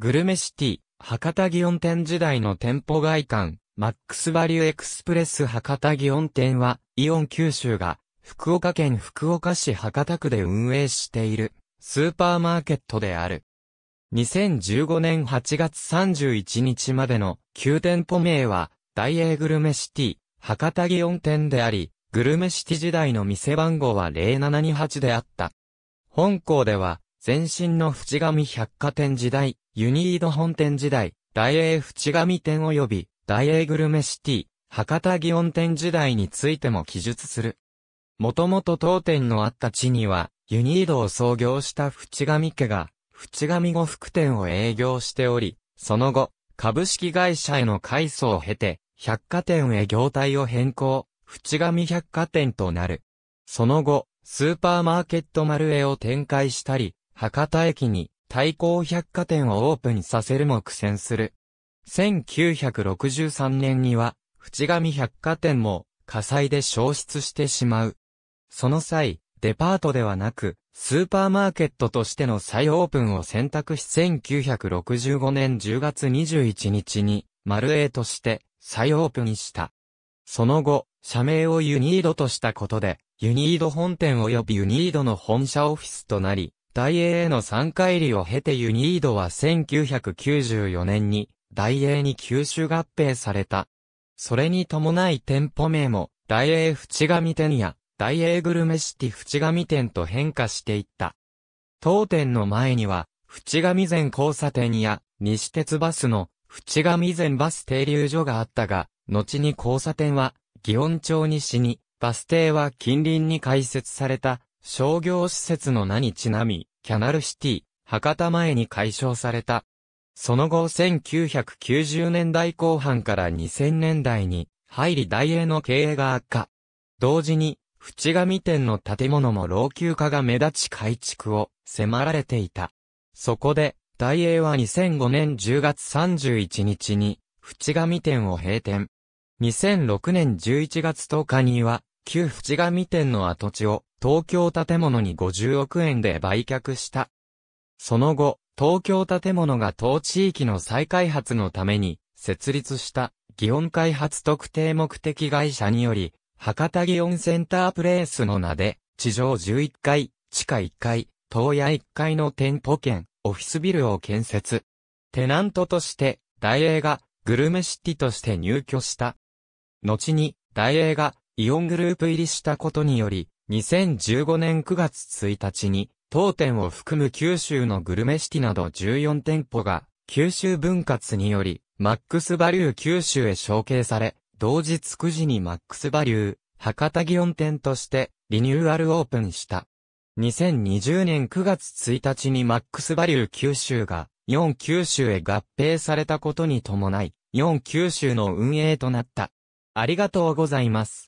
グルメシティ、博多祇園店時代の店舗外観、マックスバリューエクスプレス博多祇園店は、イオン九州が、福岡県福岡市博多区で運営している、スーパーマーケットである。2015年8月31日までの9店舗名は、大英グルメシティ、博多祇園店であり、グルメシティ時代の店番号は0728であった。本校では、前身の淵上百貨店時代、ユニード本店時代、大英淵上店及び、大英グルメシティ、博多祇園店時代についても記述する。もともと当店のあった地には、ユニードを創業した淵上家が、淵上呉服店を営業しており、その後、株式会社への改装を経て、百貨店へ業態を変更、淵上百貨店となる。その後、スーパーマーケット丸エを展開したり、博多駅に対抗百貨店をオープンさせるも苦戦する。1963年には、淵上百貨店も火災で消失してしまう。その際、デパートではなく、スーパーマーケットとしての再オープンを選択し1965年10月21日に、丸 A として再オープンした。その後、社名をユニードとしたことで、ユニード本店及びユニードの本社オフィスとなり、大英への参加入りを経てユニードは1994年に大英に吸収合併された。それに伴い店舗名も大英淵上店や大英グルメシティ淵上店と変化していった。当店の前には淵上前交差点や西鉄バスの淵上前バス停留所があったが、後に交差点は祇園町西に、バス停は近隣に開設された商業施設の名にちなみ、キャナルシティ、博多前に解消された。その後1990年代後半から2000年代に入り大英の経営が悪化。同時に、淵上店の建物も老朽化が目立ち改築を迫られていた。そこで、大英は2005年10月31日に、淵上店を閉店。2006年11月10日には、旧淵上店の跡地を東京建物に50億円で売却した。その後、東京建物が当地域の再開発のために設立した祇園開発特定目的会社により、博多祇園センタープレイスの名で、地上11階、地下1階、東屋1階の店舗兼オフィスビルを建設。テナントとして、大映がグルメシティとして入居した。後に、大映がイオングループ入りしたことにより、2015年9月1日に、当店を含む九州のグルメシティなど14店舗が、九州分割により、マックスバリュー九州へ承継され、同日9時にマックスバリュー、博多祇園店として、リニューアルオープンした。2020年9月1日にマックスバリュー九州が、4九州へ合併されたことに伴い、4九州の運営となった。ありがとうございます。